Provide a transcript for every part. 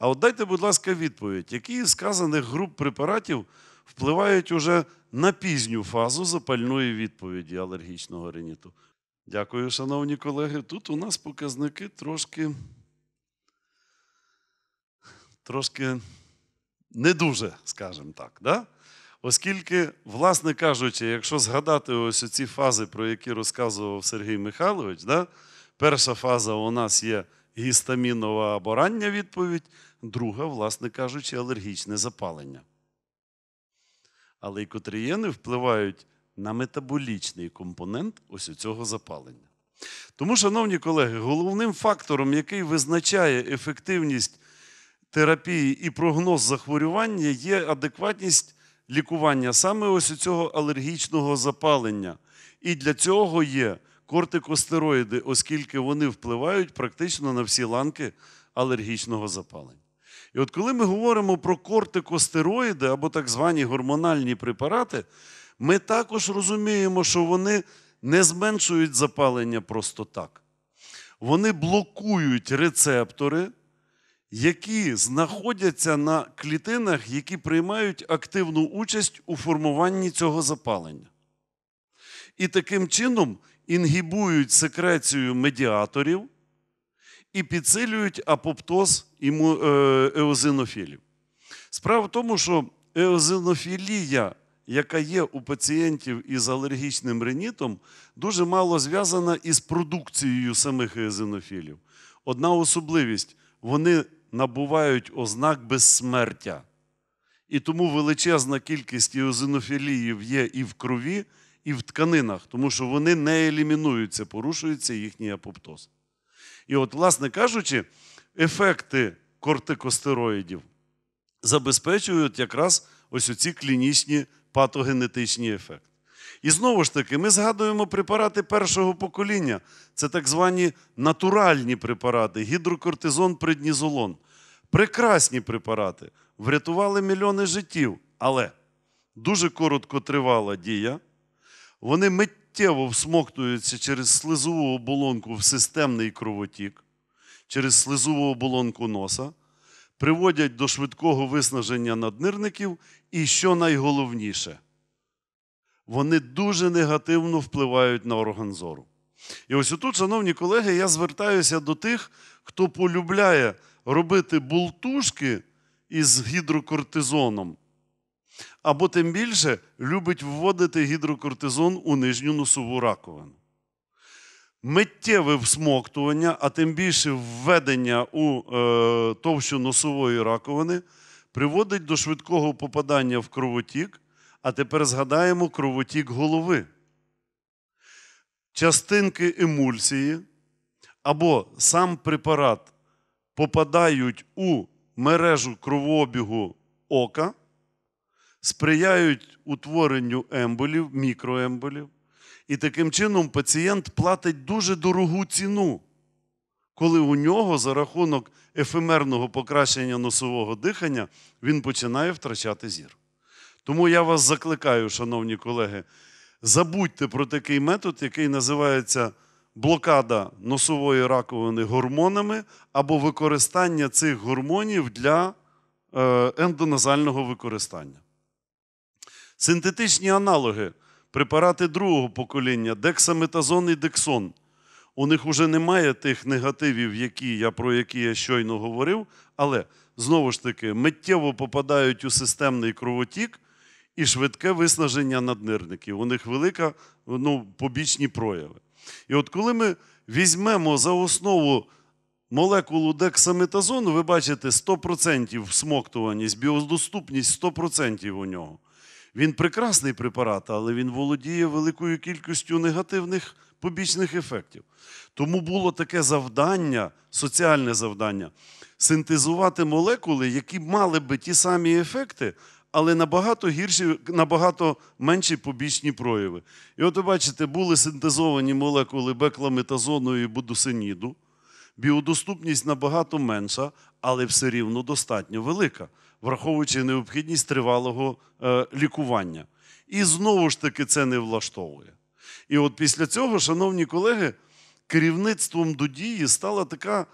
А от дайте, будь ласка, відповідь, які із сказаних груп препаратів впливають уже на пізню фазу запальної відповіді алергічного риніту? Дякую, шановні колеги. Тут у нас показники трошки трошки не дуже, скажімо так. Да? Оскільки, власне кажучи, якщо згадати ось ці фази, про які розказував Сергій Михайлович, да? перша фаза у нас є гістамінова або рання відповідь, Друге, власне кажучи, алергічне запалення. Але ікотрієни впливають на метаболічний компонент ось цього запалення. Тому, шановні колеги, головним фактором, який визначає ефективність терапії і прогноз захворювання, є адекватність лікування саме ось цього алергічного запалення. І для цього є кортикостероїди, оскільки вони впливають практично на всі ланки алергічного запалення. І от коли ми говоримо про кортикостероїди або так звані гормональні препарати, ми також розуміємо, що вони не зменшують запалення просто так. Вони блокують рецептори, які знаходяться на клітинах, які приймають активну участь у формуванні цього запалення. І таким чином інгібують секрецію медіаторів і підсилюють апоптоз Е, еозинофілів. Справа в тому, що еозинофілія, яка є у пацієнтів із алергічним ринітом, дуже мало зв'язана із продукцією самих еозинофілів. Одна особливість вони набувають ознак безсмертя. І тому величезна кількість іозинофіліїв є і в крові, і в тканинах, тому що вони не елімінуються, порушується їхній апоптоз. І от, власне кажучи, ефекти кортикостероїдів забезпечують якраз ось оці клінічні патогенетичні ефекти. І знову ж таки, ми згадуємо препарати першого покоління. Це так звані натуральні препарати, гідрокортизон, преднізолон. Прекрасні препарати врятували мільйони життів, але дуже коротко тривала дія. Вони миттєво всмоктуються через слизову оболонку в системний кровотік через слизову оболонку носа, приводять до швидкого виснаження наднирників, і що найголовніше, вони дуже негативно впливають на орган зору. І ось отут, шановні колеги, я звертаюся до тих, хто полюбляє робити бултушки із гідрокортизоном. Або тим більше любить вводити гідрокортизон у нижню носову раковину миттєве всмоктування, а тим більше введення у е, товщу носової раковини, приводить до швидкого попадання в кровотік. А тепер згадаємо кровотік голови. Частинки емульсії або сам препарат попадають у мережу кровообігу ока, сприяють утворенню емболів, мікроемболів. І таким чином пацієнт платить дуже дорогу ціну, коли у нього за рахунок ефемерного покращення носового дихання він починає втрачати зір. Тому я вас закликаю, шановні колеги, забудьте про такий метод, який називається блокада носової раковини гормонами або використання цих гормонів для е, ендоназального використання. Синтетичні аналоги. Препарати другого покоління, дексаметазон і дексон. У них вже немає тих негативів, які я, про які я щойно говорив, але знову ж таки миттєво попадають у системний кровотік і швидке виснаження наднирників. У них велика ну, побічні прояви. І от коли ми візьмемо за основу молекулу дексаметазону, ви бачите 100% всмоктуваність, біодоступність 100% у нього. Він прекрасний препарат, але він володіє великою кількістю негативних побічних ефектів. Тому було таке завдання, соціальне завдання, синтезувати молекули, які мали би ті самі ефекти, але набагато гірші, набагато менші побічні прояви. І от ви бачите, були синтезовані молекули бекламетазону і будусиніду. Біодоступність набагато менша, але все рівно достатньо велика враховуючи необхідність тривалого е, лікування. І знову ж таки це не влаштовує. І от після цього, шановні колеги, керівництвом до стала така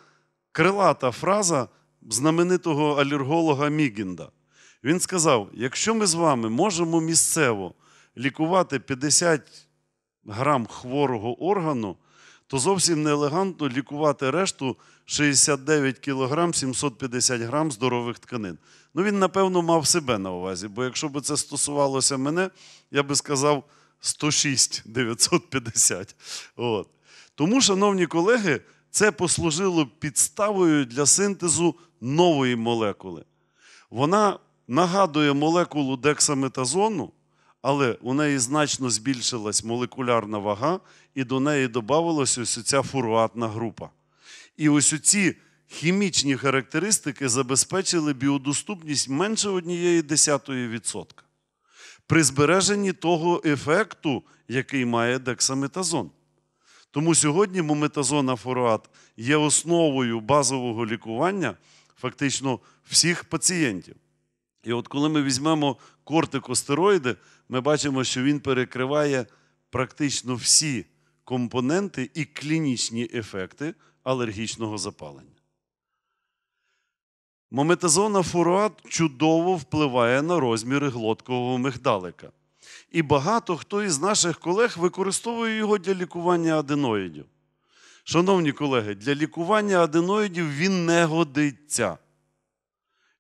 крилата фраза знаменитого алерголога Мігінда. Він сказав: якщо ми з вами можемо місцево лікувати 50 грам хворого органу, то зовсім неелегантно лікувати решту 69 кг 750 г здорових тканин. Ну він, напевно, мав себе на увазі, бо якщо б це стосувалося мене, я би сказав 106 950. От. Тому, шановні колеги, це послужило підставою для синтезу нової молекули. Вона нагадує молекулу дексаметазону але у неї значно збільшилась молекулярна вага, і до неї додавалася ось ця фуруатна група. І ось ці хімічні характеристики забезпечили біодоступність менше 1,1%. При збереженні того ефекту, який має дексаметазон. Тому сьогодні мометазон афорат є основою базового лікування фактично всіх пацієнтів. І от коли ми візьмемо кортикостероїди, ми бачимо, що він перекриває практично всі компоненти і клінічні ефекти алергічного запалення. Мометазона фуруат чудово впливає на розміри глоткового мигдалика. І багато хто із наших колег використовує його для лікування аденоїдів. Шановні колеги, для лікування аденоїдів він не годиться.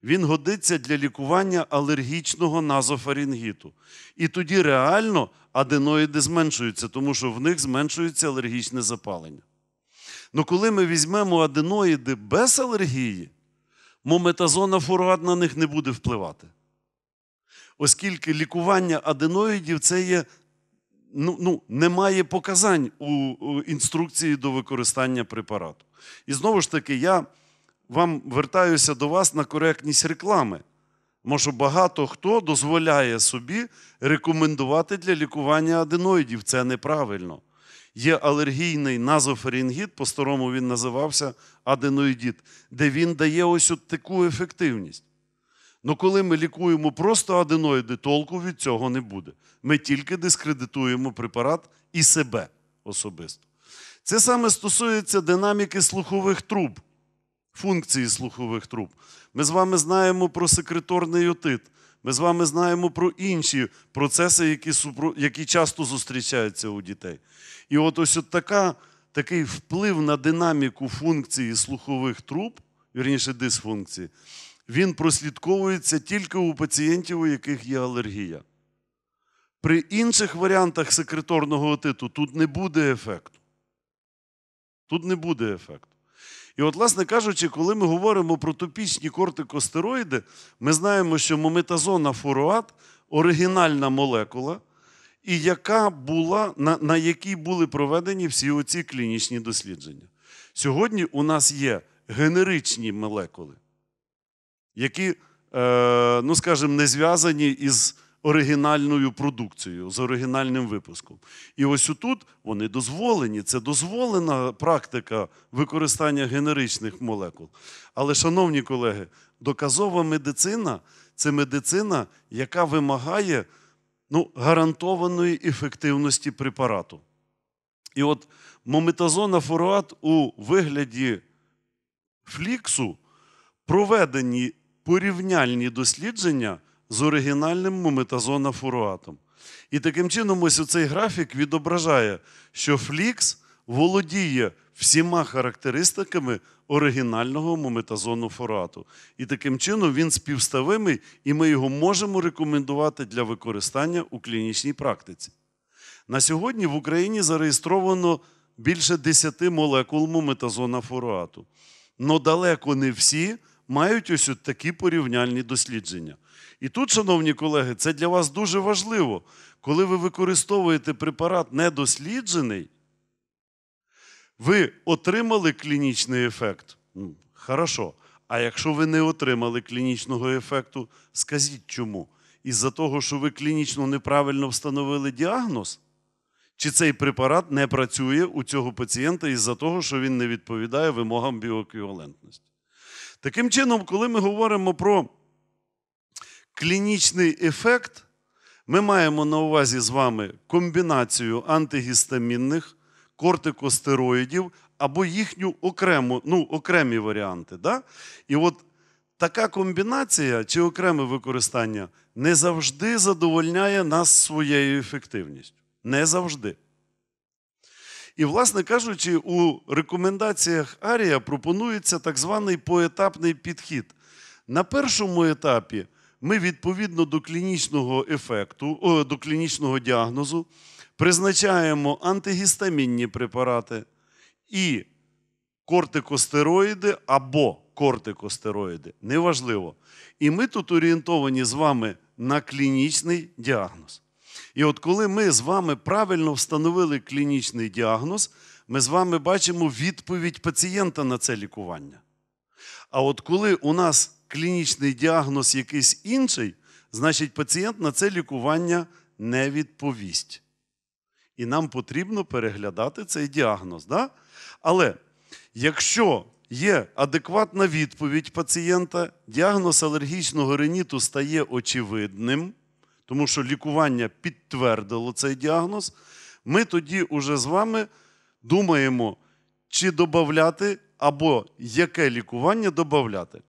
Він годиться для лікування алергічного назофарінгіту. І тоді реально аденоїди зменшуються, тому що в них зменшується алергічне запалення. Ну коли ми візьмемо аденоїди без алергії, мометазона фурат на них не буде впливати. Оскільки лікування аденоїдів це є, ну, ну, немає показань у, у інструкції до використання препарату. І знову ж таки, я вам вертаюся до вас на коректність реклами. Тому що багато хто дозволяє собі рекомендувати для лікування аденоїдів. Це неправильно. Є алергійний назофарінгіт, по-старому він називався аденоїдіт, де він дає ось от таку ефективність. Ну, коли ми лікуємо просто аденоїди, толку від цього не буде. Ми тільки дискредитуємо препарат і себе особисто. Це саме стосується динаміки слухових труб функції слухових труб. Ми з вами знаємо про секреторний отит. Ми з вами знаємо про інші процеси, які які часто зустрічаються у дітей. І от ось от така, такий вплив на динаміку функції слухових труб, вірніше дисфункції, він прослідковується тільки у пацієнтів, у яких є алергія. При інших варіантах секреторного отиту тут не буде ефекту. Тут не буде ефекту. І, от, власне кажучи, коли ми говоримо про топічні кортикостероїди, ми знаємо, що мометазона фуруат оригінальна молекула, і яка була, на, на якій були проведені всі оці клінічні дослідження. Сьогодні у нас є генеричні молекули, які, е, ну скажімо, не зв'язані із оригінальною продукцією, з оригінальним випуском. І ось тут вони дозволені. Це дозволена практика використання генеричних молекул. Але, шановні колеги, доказова медицина це медицина, яка вимагає ну, гарантованої ефективності препарату. І от мометазона форуат у вигляді фліксу проведені порівняльні дослідження з оригінальним мометазона фуруатом. І таким чином, ось цей графік відображає, що флікс володіє всіма характеристиками оригінального мометазону фурату. І таким чином він співставимий, і ми його можемо рекомендувати для використання у клінічній практиці. На сьогодні в Україні зареєстровано більше 10 молекул мометазона фуруату. Но далеко не всі мають ось от такі порівняльні дослідження. І тут, шановні колеги, це для вас дуже важливо, коли ви використовуєте препарат недосліджений, ви отримали клінічний ефект. Ну, хорошо. А якщо ви не отримали клінічного ефекту, скажіть чому? Із-за того, що ви клінічно неправильно встановили діагноз? Чи цей препарат не працює у цього пацієнта із-за того, що він не відповідає вимогам біоеквівалентності? Таким чином, коли ми говоримо про клінічний ефект, ми маємо на увазі з вами комбінацію антигістамінних, кортикостероїдів або їхню окрему, ну, окремі варіанти. Да? І от така комбінація чи окреме використання не завжди задовольняє нас своєю ефективністю. Не завжди. І, власне кажучи, у рекомендаціях Арія пропонується так званий поетапний підхід. На першому етапі ми відповідно до клінічного ефекту, о, до клінічного діагнозу призначаємо антигістамінні препарати і кортикостероїди або кортикостероїди. Неважливо. І ми тут орієнтовані з вами на клінічний діагноз. І от коли ми з вами правильно встановили клінічний діагноз, ми з вами бачимо відповідь пацієнта на це лікування. А от коли у нас клінічний діагноз якийсь інший, значить пацієнт на це лікування не відповість. І нам потрібно переглядати цей діагноз. Да? Але якщо є адекватна відповідь пацієнта, діагноз алергічного реніту стає очевидним тому що лікування підтвердило цей діагноз, ми тоді вже з вами думаємо, чи додати або яке лікування додати.